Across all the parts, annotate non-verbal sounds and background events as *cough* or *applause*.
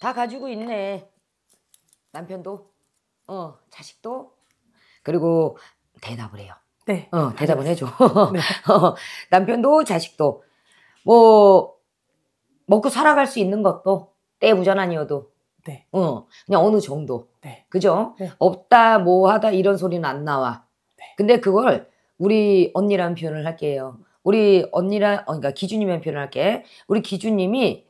다 가지고 있네. 남편도, 어, 자식도. 그리고 대답을 해요. 네. 어, 대답을 해줘. *laughs* 네. 어, 남편도 자식도 뭐 먹고 살아갈 수 있는 것도 때부전 아니어도 네. 어, 그냥 어느 정도. 네. 그죠? 네. 없다 뭐 하다 이런 소리는 안 나와. 네. 근데 그걸 우리 언니라는 표현을 할게요. 우리 언니라 어, 그러니까 기준이면 표현할게. 을 우리 기준님이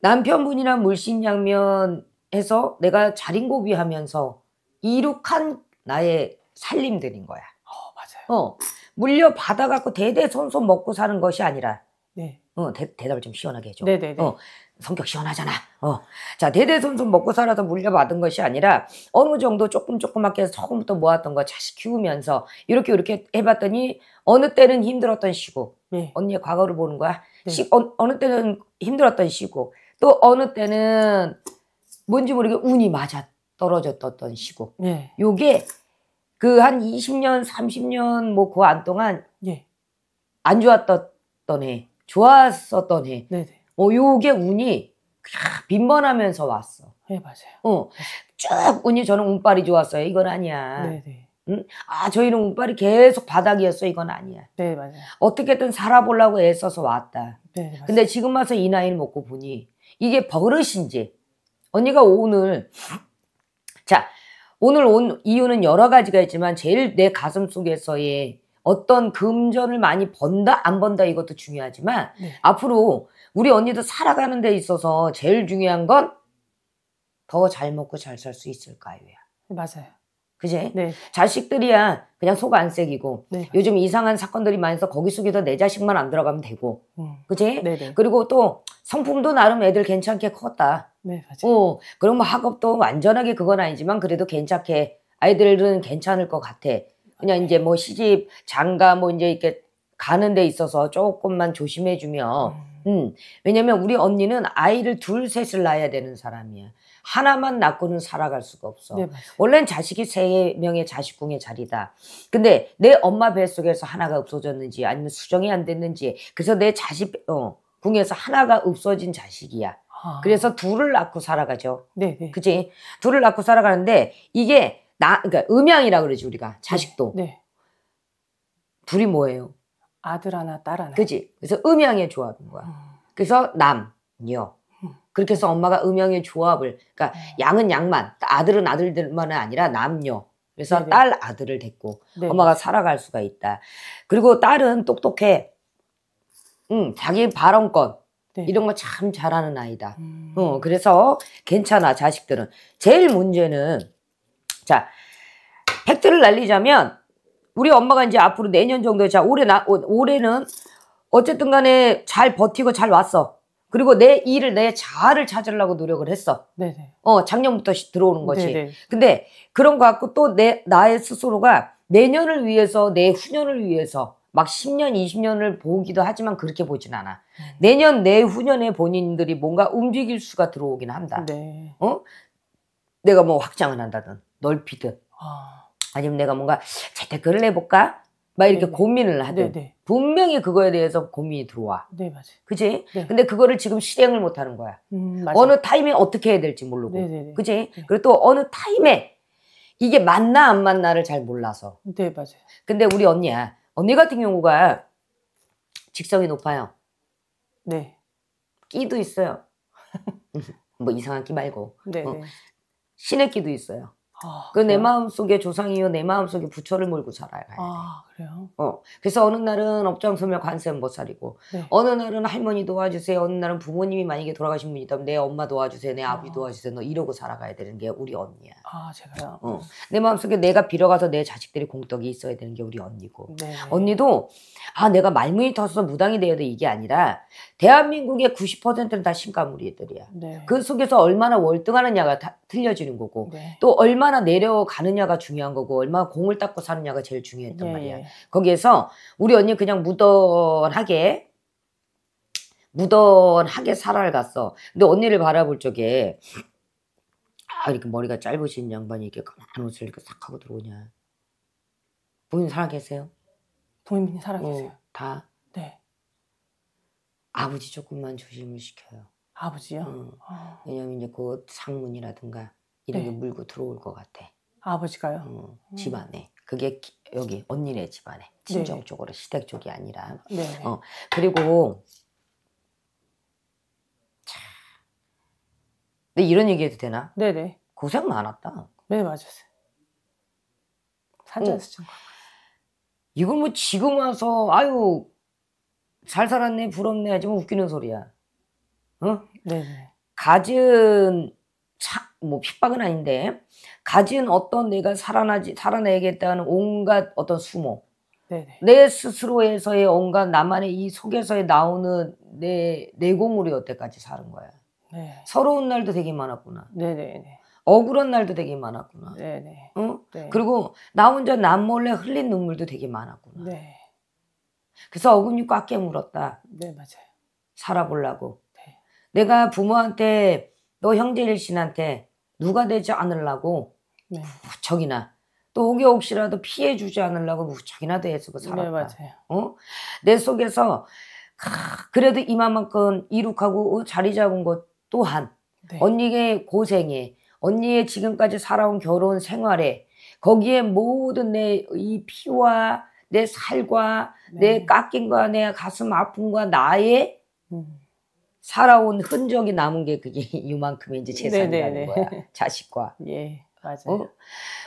남편분이랑 물씬양면해서 내가 자린고비하면서 이룩한 나의 살림들인 거야. 어, 맞아요. 어, 물려 받아갖고 대대손손 먹고 사는 것이 아니라. 네. 어, 대, 대답을 좀 시원하게 해줘. 네네네. 네, 네. 어, 성격 시원하잖아. 어. 자, 대대손손 먹고 살아서 물려받은 것이 아니라 어느 정도 조금 조그맣게 처음부터 모았던 거 자식 키우면서 이렇게 이렇게 해봤더니 어느 때는 힘들었던 시고 네. 언니의 과거를 보는 거야. 네. 시, 어, 어느 때는 힘들었던 시고 또 어느 때는 뭔지 모르게 운이 맞아 떨어졌던 시국 예. 요게 그 한 20년, 30년 뭐 그 안 동안 예. 안 좋았던 해, 좋았었던 해. 네네. 네. 어, 요게 운이 빈번하면서 왔어. 네, 맞아요. 어. 쭉 운이 저는 운빨이 좋았어요. 이건 아니야. 네네. 네. 응? 아, 저희는 운빨이 계속 바닥이었어. 이건 아니야. 네, 맞아요. 어떻게든 살아보려고 애써서 왔다. 네, 네 맞아요. 근데 지금 와서 이 나이를 먹고 보니 이게 버릇인지 언니가 오늘 자 오늘 온 이유는 여러 가지가 있지만 제일 내 가슴 속에서의 어떤 금전을 많이 번다 안 번다 이것도 중요하지만 네. 앞으로 우리 언니도 살아가는 데 있어서 제일 중요한 건 더 잘 먹고 잘 살 수있을까요 맞아요. 그제? 네. 자식들이야 그냥 속 안새이고 네. 요즘 이상한 사건들이 많아서 거기 속에서 내 자식만 안 들어가면 되고 음. 그제? 네네. 그리고 또 성품도 나름 애들 괜찮게 컸다. 네 맞아요. 어, 그럼 뭐 학업도 완전하게 그건 아니지만 그래도 괜찮게 아이들은 괜찮을 것 같아. 그냥 이제 뭐 시집 장가 뭐 이제 이렇게 가는 데 있어서 조금만 조심해주면 음. 음, 왜냐면 우리 언니는 아이를 둘, 셋을 낳아야 되는 사람이야. 하나만 낳고는 살아갈 수가 없어. 네, 원래는 자식이 세 명의 자식궁의 자리다. 근데 내 엄마 뱃속에서 하나가 없어졌는지 아니면 수정이 안 됐는지 그래서 내 자식 어, 궁에서 하나가 없어진 자식이야. 아. 그래서 둘을 낳고 살아가죠. 네, 네. 그치 둘을 낳고 살아가는데 이게 나 그러니까 음양이라 그러지 우리가 자식도. 네. 네. 둘이 뭐예요? 아들 하나, 딸 하나. 그지? 그래서 음양의 조합인 거야. 음. 그래서 남, 녀. 음. 그렇게 해서 엄마가 음양의 조합을, 그러니까 음. 양은 양만, 아들은 아들들만은 아니라 남녀. 그래서 네네. 딸, 아들을 데리고 네네. 엄마가 살아갈 수가 있다. 그리고 딸은 똑똑해. 응 자기 발언권. 네. 이런 거 참 잘하는 아이다. 음. 어, 그래서 괜찮아, 자식들은. 제일 문제는, 자, 팩트를 날리자면, 우리 엄마가 이제 앞으로 내년 정도에 자 올해 나 올해는 어쨌든 간에 잘 버티고 잘 왔어. 그리고 내 일을 내 자아를 찾으려고 노력을 했어. 네네. 어 작년부터 들어오는 거지. 네네. 근데 그런 것같고또 내 나의 스스로가 내년을 위해서 내 후년을 위해서 막 10년, 20년을 보기도 하지만 그렇게 보진 않아. 음. 내년, 내후년에 본인들이 뭔가 움직일 수가 들어오긴 한다. 네. 어? 내가 뭐 확장을 한다든, 넓히든. 아... 아니면 내가 뭔가 재테크를 해볼까? 막 이렇게 네 고민을 하든 네네. 분명히 그거에 대해서 고민이 들어와. 네 맞아요. 그지? 네. 근데 그거를 지금 실행을 못하는 거야. 음, 어느 타임에 어떻게 해야 될지 모르고, 네네. 그지? 네. 그리고 또 어느 타임에 이게 맞나 안 맞나를 잘 몰라서. 네 맞아요. 근데 우리 언니야, 언니 같은 경우가 직성이 높아요. 네. 끼도 있어요. *laughs* 뭐 이상한 끼 말고. 네. 어. 네. 신의 끼도 있어요. 아, 그내 마음속에 조상이요 내 마음속에 부처를 몰고 살아요 아, 그래요? 어. 그래서 어느 날은 업장소멸 관세음 못 살이고, 네. 어느 날은 할머니 도와주세요, 어느 날은 부모님이 만약에 돌아가신 분이 있다면 내 엄마 도와주세요, 내 아버지 어. 도와주세요, 너 이러고 살아가야 되는 게 우리 언니야. 아, 제가요? 어. 내 마음속에 내가 빌어가서 내 자식들이 공덕이 있어야 되는 게 우리 언니고. 네. 언니도, 아, 내가 말문이 터서 무당이 되어도 이게 아니라, 대한민국의 90%는 다신가무리들이야 네. 그 속에서 얼마나 월등하느냐가 다, 틀려지는 거고, 네. 또 얼마나 내려가느냐가 중요한 거고, 얼마나 공을 닦고 사느냐가 제일 중요했단 네. 말이야. 거기에서 우리 언니 그냥 무던하게 무던하게 살아를 갔어. 근데 언니를 바라볼 적에 아 이렇게 머리가 짧으신 양반이 이렇게 가만 옷을 이렇게 싹 하고 들어오냐. 부인 살아 계세요? 부인이 살아 계세요. 어, 다. 네. 아버지 조금만 조심을 시켜요. 아버지요? 응. 어. 왜냐면 이제 곧 상문이라든가 이런 네. 게 물고 들어올 것 같아. 아버지가요? 응. 음. 집안에. 그게 여기 언니네 집안에 네. 친정 네. 쪽으로 시댁 쪽이 아니라 네. 어 그리고 근데 이런 얘기해도 되나? 네네 네. 고생 많았다. 네 맞았어요. 산자에 응. 어. 이건 뭐 지금 와서 아유 잘 살았네 부럽네 하지만 웃기는 소리야. 어? 네. 네. 가진 자, 뭐 핍박은 아닌데 가진 어떤 내가 살아나지 살아내겠다는 온갖 어떤 수모 네네. 내 스스로에서의 온갖 나만의 이 속에서의 나오는 내 내공으로 여태까지 사는 거야. 네. 서러운 날도 되게 많았구나. 네네네. 억울한 날도 되게 많았구나. 네네. 응? 네. 그리고 나 혼자 남 몰래 흘린 눈물도 되게 많았구나. 네. 그래서 어금니 꽉 깨물었다. 네 맞아요. 살아보려고. 네. 내가 부모한테 너 형제 일신한테 누가 되지 않으려고 네. 무척이나 또 혹여 혹시라도 피해 주지 않으려고 무척이나 대해서 그 네, 살았다. 네, 어? 내 속에서 그래도 이만큼 이룩하고 어, 자리 잡은 것 또한 네. 언니의 고생에 언니의 지금까지 살아온 결혼 생활에 거기에 모든 내 이 피와 내 살과 네. 내 깎임과 내 가슴 아픔과 나의 음. 살아온 흔적이 남은 게 그게 *laughs* 이만큼이 제 재산이라는 네네네. 거야. 자식과. *laughs* 예, 맞아요. 어?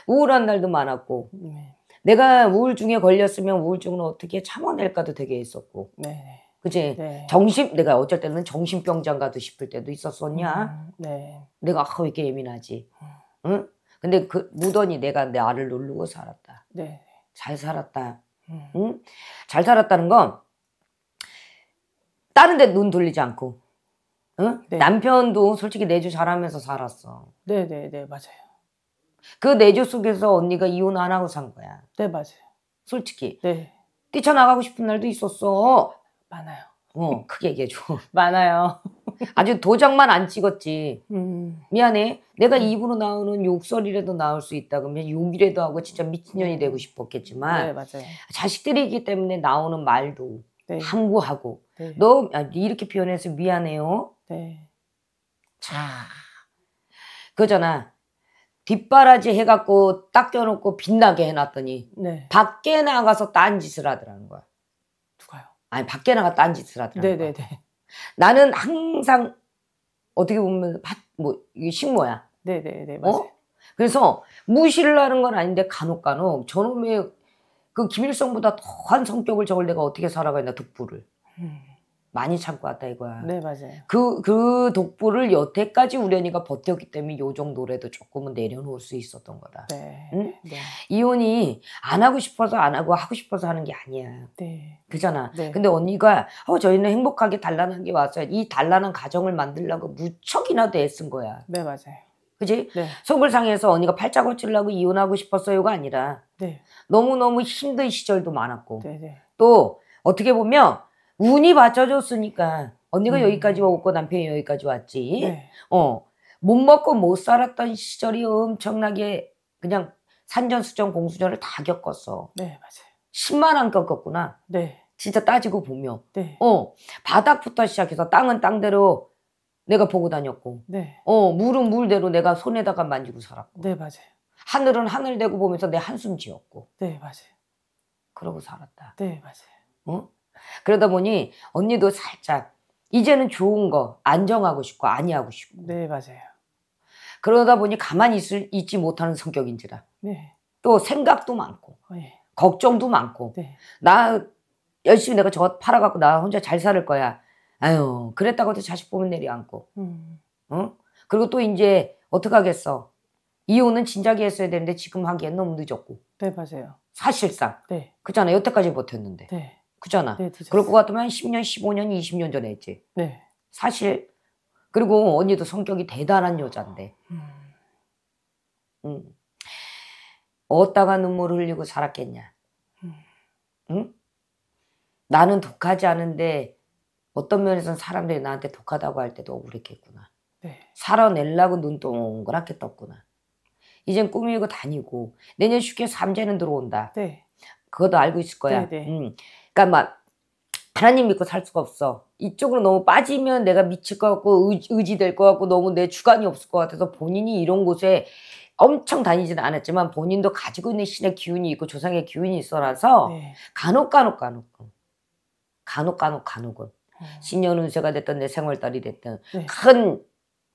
우울한 날도 많았고. 네. 내가 우울증에 걸렸으면 우울증은 어떻게 참아낼까도 되게 있었고. 네. 그지? 네. 정신, 내가 어쩔 때는 정신병장 가도 싶을 때도 있었었냐? 음, 네. 내가, 아, 왜 이게 렇 예민하지. 음. 응? 근데 그 무던히 내가 내 알을 누르고 살았다. 네. 잘 살았다. 음. 응? 잘 살았다는 건 다른 데 눈 돌리지 않고 응? 네. 남편도 솔직히 내조 잘하면서 살았어. 네네네 네, 네, 맞아요. 그 내조 속에서 언니가 이혼 안 하고 산 거야. 네 맞아요. 솔직히. 네. 뛰쳐나가고 싶은 날도 있었어. 많아요. 어 크게 얘기해줘. *laughs* 많아요. 아주 도장만 안 찍었지. 음. 미안해. 내가 음. 입으로 나오는 욕설이라도 나올 수 있다 그러면 욕이라도 하고 진짜 미친년이 음. 되고 싶었겠지만 네, 맞아요. 자식들이기 때문에 나오는 말도 네. 항구하고 네. 너 아, 이렇게 표현해서 미안해요. 네. 자, 그잖아. 뒷바라지 해갖고 닦여놓고 빛나게 해놨더니 네. 밖에 나가서 딴 짓을 하더라는 거야. 누가요? 아니 밖에 나가 딴 짓을 하더라는 네네네. 나는 항상 어떻게 보면 밭, 뭐 이게 식모야. 네네네 맞아요. 어? 그래서 무시를 하는 건 아닌데 간혹간혹 저놈의 그 김일성보다 더한 성격을 저걸 내가 어떻게 살아가있나 득부를. 음. 많이 참고 왔다 이거야. 네, 맞아요. 그, 그 독보를 여태까지 우연이가 버텼기 때문에 요정 노래도 조금은 내려놓을 수 있었던 거다. 네. 응? 네. 이혼이 안 하고 싶어서 안 하고 하고 싶어서 하는 게 아니야. 네. 그잖아. 네. 근데 언니가, 어, 저희는 행복하게 단란한 게 왔어요. 이 단란한 가정을 만들려고 무척이나 애쓴 거야. 네, 맞아요. 그지? 네. 속을 상해서 언니가 팔자고 찔라고 이혼하고 싶었어요가 아니라 네. 너무너무 힘든 시절도 많았고 네, 네. 또 어떻게 보면 운이 맞춰줬으니까 언니가 음. 여기까지 왔고 남편이 여기까지 왔지. 네. 어. 못 먹고 못 살았던 시절이 엄청나게 그냥 산전수전 공수전을 다 겪었어. 네, 맞아요. 10만 원 겪었구나. 네. 진짜 따지고 보면. 네. 어. 바닥부터 시작해서 땅은 땅대로 내가 보고 다녔고. 네. 어, 물은 물대로 내가 손에다가 만지고 살았고. 네, 맞아요. 하늘은 하늘 대고 보면서 내 한숨 지었고. 네, 맞아요. 그러고 살았다. 네, 맞아요. 어? 그러다 보니 언니도 살짝 이제는 좋은 거 안정하고 싶고 아니하고 싶고. 네, 맞아요. 그러다 보니 가만히 있을, 있지 못하는 성격인지라. 네. 또 생각도 많고. 네. 걱정도 많고. 네. 나 열심히 내가 저거 팔아갖고 나 혼자 잘살을 거야. 아유, 그랬다고 해도 자식 보면 내리앉고. 음. 응? 그리고 또 이제 어떡하겠어. 이혼은 진작에 했어야 되는데 지금 하기엔 너무 늦었고. 네, 맞아요. 사실상. 네. 그잖아. 여태까지 못했는데. 네. 크잖아. 네, 그럴 것 같으면 10년, 15년, 20년 전에 했지. 네. 사실 그리고 언니도 성격이 대단한 여잔데. 음. 음. 어디다가 눈물 흘리고 살았겠냐. 음. 응? 나는 독하지 않은데 어떤 면에선 사람들이 나한테 독하다고 할 때도 억울했겠구나. 네. 살아내려고 눈 동그랗게 떴구나. 이젠 꾸미고 다니고 내년 쉽게 삼재는 들어온다. 네. 그것도 알고 있을 거야. 네, 네. 음. 그러니까 막 하나님 믿고 살 수가 없어. 이쪽으로 너무 빠지면 내가 미칠 것 같고 의지, 될것 같고 너무 내 주관이 없을 것 같아서 본인이 이런 곳에 엄청 다니지는 않았지만 본인도 가지고 있는 신의 기운이 있고 조상의 기운이 있어라서 네. 간혹 간혹 간혹 간혹 간혹 간혹은 음. 신년 운세가 됐던 내생활달이 됐던 네. 큰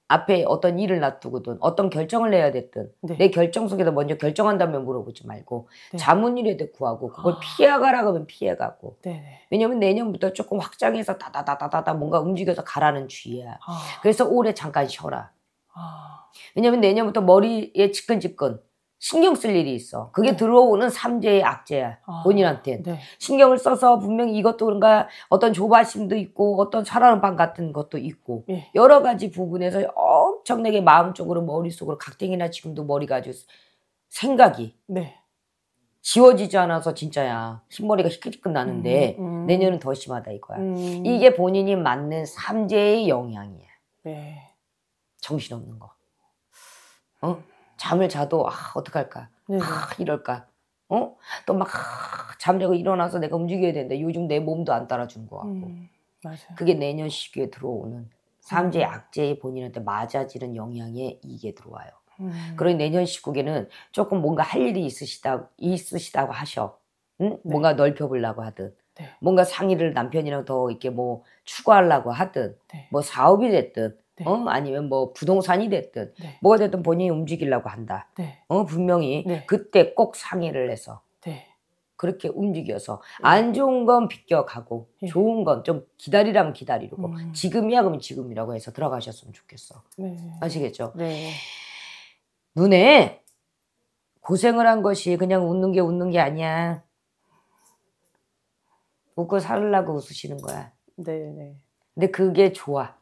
앞에 어떤 일을 놔두거든 어떤 결정을 내야 됐든 네. 내 결정 속에서 먼저 결정한 다면 물어보지 말고 네. 자문일에 대꾸하고 그걸 아. 피해가라 그러면 피해가고 네, 네 왜냐면 내년부터 조금 확장해서 다다다다다다 뭔가 움직여서 가라는 주의야 아. 그래서 올해 잠깐 쉬어라 아. 왜냐면 내년부터 머리에 지끈지끈 신경 쓸 일이 있어. 그게 네. 들어오는 삼재의 악재야. 아, 본인한테. 네. 신경을 써서 분명히 이것도 그런가 어떤 조바심도 있고 어떤 살아하는방 같은 것도 있고 네. 여러 가지 부분에서 엄청나게 마음쪽으로 머릿속으로 각댕이나 지금도 머리가 아주 생각이 네. 지워지지 않아서 진짜야. 흰머리가 희끗희끗 나는데 음, 음. 내년은 더 심하다 이거야. 음. 이게 본인이 맞는 삼재의 영향이야. 네. 정신없는 거. 어? 잠을 자도 아 어떡할까 네. 아 이럴까 어? 또막 아, 잠자고 일어나서 내가 움직여야 되는데 요즘 내 몸도 안 따라준 거 같고 음, 맞아요. 그게 내년 시기에 들어오는 삼재 약재의 음. 본인한테 맞아지는 영향에 이게 들어와요. 음. 그러니 내년 시국에는 조금 뭔가 할 일이 있으시다 있으시다고 하셔. 응? 네. 뭔가 넓혀보려고 하든 네. 뭔가 상의를 남편이랑 더 이렇게 뭐 추구하려고 하든 네. 뭐 사업이 됐든 네. 어? 아니면 뭐 부동산이 됐든 네. 뭐가 됐든 본인이 움직이려고 한다. 네. 어? 분명히 네. 그때 꼭 상의를 해서 네. 그렇게 움직여서 네. 안 좋은 건 비껴가고 좋은 건 좀 기다리라면 기다리고 음. 지금이야 그러면 지금이라고 해서 들어가셨으면 좋겠어. 아시겠죠? 눈에 고생을 한 것이 그냥 웃는 게 웃는 게 아니야. 웃고 살라고 웃으시는 거야. 네. 근데 그게 좋아.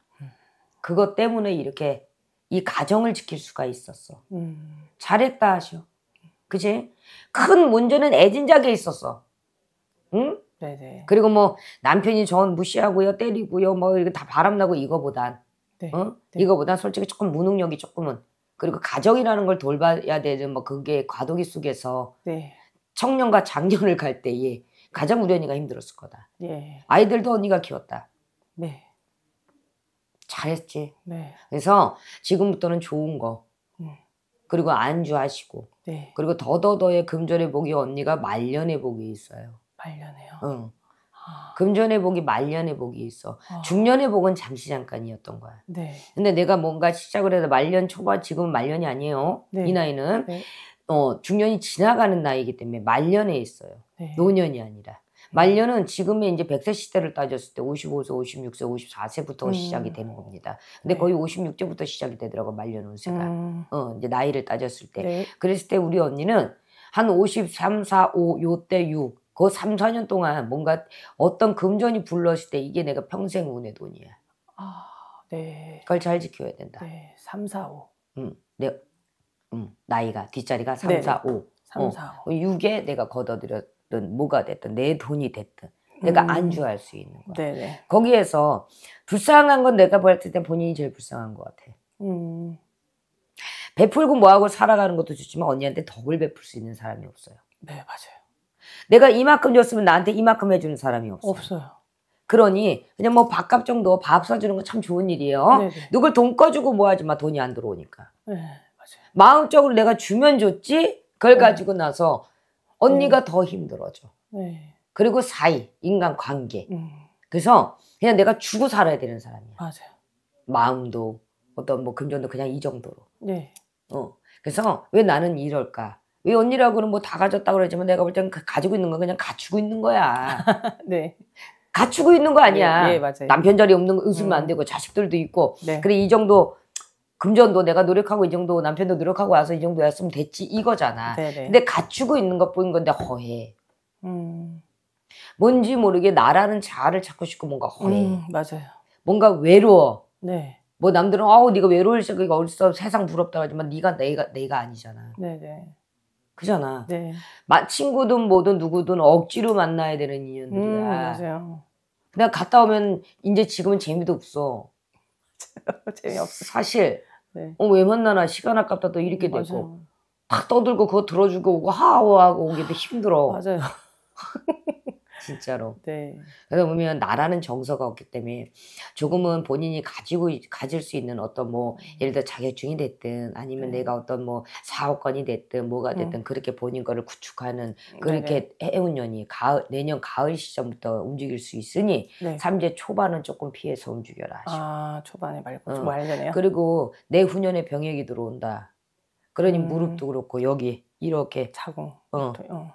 그것 때문에 이렇게 이 가정을 지킬 수가 있었어. 음. 잘했다 하셔. 그지? 큰 문제는 애진작에 있었어. 응? 네네. 그리고 뭐 남편이 전 무시하고요, 때리고요, 뭐 이거 다 바람나고 이거보단, 네. 어? 네. 이거보단 솔직히 조금 무능력이 조금은 그리고 가정이라는 걸 돌봐야 되는 뭐 그게 과도기 속에서 네. 청년과 장년을 갈 때에 가장 우리 언니가 힘들었을 거다. 예. 아이들도 언니가 키웠다. 네. 잘했지. 네. 그래서 지금부터는 좋은 거. 음. 그리고 안주하시고. 네. 그리고 더더더의 금전의 복이 언니가 말년의 복이 있어요. 말년에요? 응. 아. 금전의 복이 말년의 복이 있어. 아. 중년의 복은 잠시 잠깐이었던 거야. 네. 근데 내가 뭔가 시작을 해서 말년 초반 지금 말년이 아니에요. 네. 이 나이는 네. 어 중년이 지나가는 나이기 때문에 말년에 있어요. 네. 노년이 아니라. 말년은 지금의 이제 100세 시대를 따졌을 때 55세, 56세, 54세부터 음. 시작이 되는 겁니다. 근데 네. 거의 56세부터 시작이 되더라고 말년 운세가. 음. 어, 이제 나이를 따졌을 때. 네. 그랬을 때 우리 언니는 한 53, 4, 5, 요 때 6. 그 3, 4년 동안 뭔가 어떤 금전이 불렀을 때 이게 내가 평생 운의 돈이야. 아, 네. 그걸 잘 지켜야 된다. 네. 3, 4, 5. 음, 내, 음, 나이가, 뒷자리가 3, 네. 4, 5. 3, 어, 4, 5. 6에 내가 걷어들여 됐든 뭐가 됐든 내 돈이 됐든 내가 음. 안주할 수 있는 거야. 네네. 거기에서 불쌍한 건 내가 봤을 때 본인이 제일 불쌍한 것 같아. 음. 베풀고 뭐하고 살아가는 것도 좋지만 언니한테 덕을 베풀 수 있는 사람이 없어요. 네 맞아요. 내가 이만큼 줬으면 나한테 이만큼 해주는 사람이 없어요. 없어요. 그러니 그냥 뭐 밥값 정도 밥 사주는 거 참 좋은 일이에요. 네네. 누굴 돈 꺼주고 뭐하지 마 돈이 안 들어오니까. 네 맞아요. 마음적으로 내가 주면 좋지 그걸 네. 가지고 나서 언니가 음. 더 힘들어져. 네. 그리고 사이, 인간 관계. 음. 그래서 그냥 내가 주고 살아야 되는 사람이야. 맞아요. 마음도 어떤 뭐 금전도 그냥 이 정도로. 네. 어. 그래서 왜 나는 이럴까? 왜 언니라고는 뭐 다가졌다 그러지만 내가 볼 땐 가지고 있는 건 그냥 갖추고 있는 거야. *laughs* 네. 갖추고 있는 거 아니야. 네, 네, 맞아요. 남편 자리 없는 거 웃으면 음. 안 되고 자식들도 있고. 네. 그래 이 정도 금전도 내가 노력하고 이 정도 남편도 노력하고 와서 이 정도였으면 됐지 이거잖아. 네네. 네. 근데 갖추고 있는 것 보인 건데 허해. 음. 뭔지 모르게 나라는 자아를 찾고 싶고 뭔가 허해. 음, 맞아요. 뭔가 외로워. 네. 뭐 남들은 아우 네가 외로울 적 그게 어디서 세상 부럽다 하지만 네가 내가 내가 아니잖아. 네네. 네. 그잖아. 네. 마, 친구든 뭐든 누구든 억지로 만나야 되는 인연들이야. 음, 맞아요. 그냥 갔다 오면 이제 지금은 재미도 없어. *laughs* 재미없어. 사실 네. 어, 왜 만나나 시간 아깝다 또 이렇게 되고 맞아요. 막 떠들고 그거 들어주고 오고 하하하고 오게 돼 힘들어. 맞아요. *laughs* 진짜로. 네. 그래서 보면 나라는 정서가 없기 때문에 조금은 본인이 가지고 가질 수 있는 어떤 뭐 음. 예를 들어 자격증이 됐든 아니면 네. 내가 어떤 뭐 사업권이 됐든 뭐가 네. 됐든 음. 그렇게 본인 거를 구축하는 음, 그렇게 네. 해운년이 가을 내년 가을 시점부터 움직일 수 있으니 삼재 네. 초반은 조금 피해서 움직여라. 하시고. 아 초반에 말고 어. 말려네요. 그리고 내후년에 병역이 들어온다. 그러니 음. 무릎도 그렇고 여기 이렇게 차고 어. 또, 어.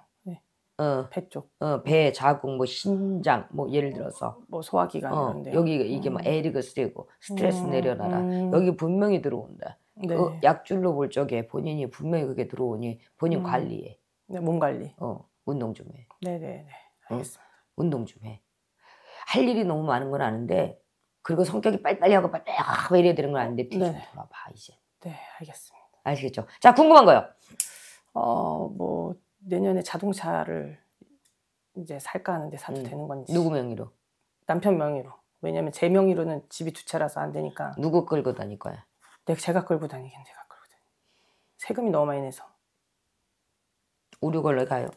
어, 배 쪽. 어, 배 자국, 뭐 신장, 뭐 예를 들어서 뭐 소화기관 어, 여기 이게 막에릭을 음. 쓰이고 스트레스 음, 내려놔라. 음. 여기 분명히 들어온다. 그 네. 그 약줄로 볼 적에 본인이 분명히 그게 들어오니 본인 음. 관리해. 네, 몸 관리. 어, 운동 좀 해. 네네네. 네, 네. 어, 알겠습니다. 응? 운동 좀 해. 할 일이 너무 많은 건 아는데 그리고 성격이 빨리빨리 하고 빨리 하 이래야 되는 건 아닌데 뒤좀 네. 돌아봐 이제. 네, 알겠습니다. 아시겠죠? 자, 궁금한 거요. 어, 뭐 내년에 자동차를 이제 살까 하는데 사도 음. 되는 건지. 누구 명의로? 남편 명의로. 왜냐면 제 명의로는 집이 두 채라서 안 되니까. 누구 끌고 다닐 거야? 내가 네, 제가 끌고 다니긴 제가 끌고 다니. 세금이 너무 많이 내서. 오류 걸러 가요.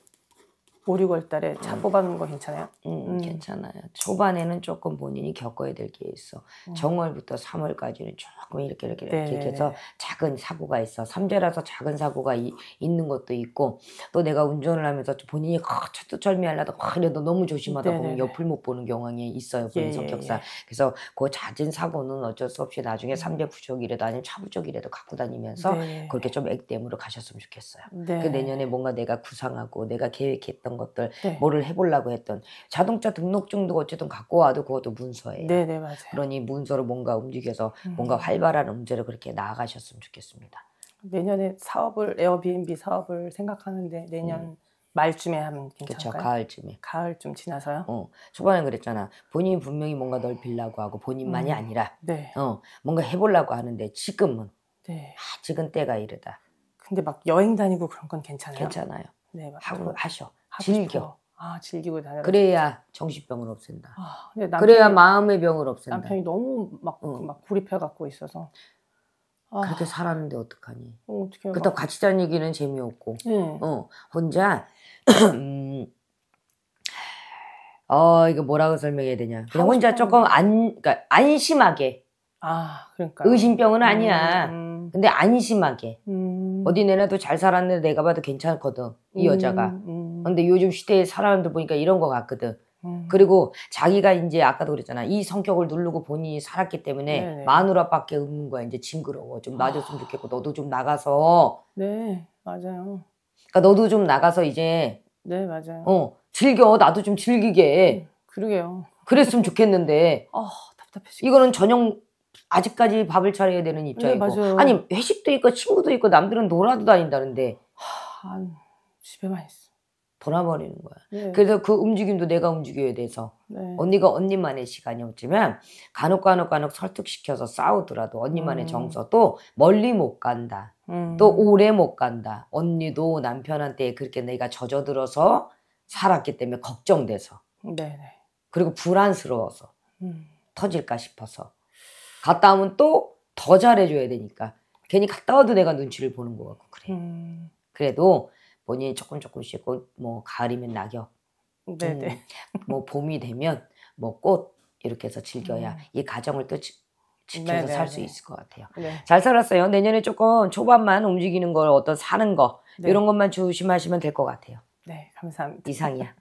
5, 6월 달에 차 음. 뽑아놓은 거 괜찮아요? 음, 음. 괜찮아요. 초반에는 조금 본인이 겪어야 될 게 있어. 음. 정월부터 3월까지는 조금 이렇게 이렇게 네. 이렇게 네, 해서 네. 작은 사고가 있어. 삼재라서 작은 사고가 이, 있는 것도 있고 또 내가 운전을 하면서 본인이 그 철두철미하려다 그래도 너무 조심하다 네 보면 네, 옆을 못 보는 경향이 있어요. 예, 본인 예, 성격상. 예, 예. 그래서 그 잦은 사고는 어쩔 수 없이 나중에 음. 삼재 부족이라도 아니면 차 부족이라도 갖고 다니면서 네. 그렇게 좀 액땜으로 가셨으면 좋겠어요. 네. 그 내년에 뭔가 내가 구상하고 내가 계획했던 했던 것들, 네. 뭐를 해보려고 했던 자동차 등록증도 어쨌든 갖고 와도 그것도 문서예요. 네, 네, 맞아요. 그러니 문서로 뭔가 움직여서 음. 뭔가 활발한 음재로 그렇게 나아가셨으면 좋겠습니다. 내년에 사업을 에어비앤비 사업을 생각하는데 내년 음. 말쯤에 하면 괜찮을까요? 그렇죠. 가을쯤에. 가을쯤 지나서요? 어. 초반에 그랬잖아. 본인이 분명히 뭔가 넓히려고 하고 본인만이 음. 아니라 네. 어, 뭔가 해보려고 하는데 지금은 네. 아, 지금 때가 이르다. 근데 막 여행 다니고 그런 건 괜찮아요? 괜찮아요. 네, 맞아요. 하고 하 즐겨. 싶어. 아 즐기고 다녀. 그래야 정신병을 없앤다. 아, 남편이, 그래야 마음의 병을 없앤다. 남편이 너무 막, 응. 그 막 구립해 갖고 있어서. 아. 그렇게 살았는데 어떡하니? 어, 어떻게 그렇다 막... 같이 다니기는 재미없고, 응. 예. 어 혼자 *clears throat* 음. 어 이거 뭐라고 설명해야 되냐? 그냥 혼자 조금 안 그러니까 안심하게. 아 그러니까. 의심병은 음, 아니야. 음, 음. 근데 안심하게. 음. 어디 내놔도 잘 살았는데 내가 봐도 괜찮거든 이 여자가. 음. 근데 요즘 시대에 사람들 보니까 이런 거 같거든. 음. 그리고 자기가 이제 아까도 그랬잖아. 이 성격을 누르고 본인이 살았기 때문에 네네. 마누라밖에 없는 거야. 이제 징그러워. 좀 놔줬으면 아. 좋겠고 너도 좀 나가서. 네, 맞아요. 그러니까 너도 좀 나가서 이제. 네, 맞아요. 어, 즐겨. 나도 좀 즐기게. 음, 그러게요. 그랬으면 좋겠는데. 아, 답답해. 이거는 저녁 아직까지 밥을 차려야 되는 입장이고. 네, 아니 회식도 있고 친구도 있고 남들은 놀아도 다닌다는데. 하, 집에만 있어. 돌아버리는 거야. 네. 그래서 그 움직임도 내가 움직여야 돼서 네. 언니가 언니만의 시간이 없지만 간혹 간혹 간혹 설득시켜서 싸우더라도 언니만의 음. 정서도 멀리 못 간다. 음. 또 오래 못 간다. 언니도 남편한테 그렇게 내가 젖어들어서 살았기 때문에 걱정돼서 네, 네. 그리고 불안스러워서 음. 터질까 싶어서 갔다 오면 또 더 잘해줘야 되니까 괜히 갔다 와도 내가 눈치를 보는 것 같고 그래. 음. 그래도 본인이 조금 조금씩 뭐 가을이면 낙엽, 음, 뭐 봄이 되면 뭐 꽃 이렇게 해서 즐겨야 음. 이 가정을 또 지, 지켜서 살 수 있을 것 같아요. 네. 잘 살았어요. 내년에 조금 초반만 움직이는 걸 어떤 사는 거 네. 이런 것만 조심하시면 될 것 같아요. 네, 감사합니다. 이상이야.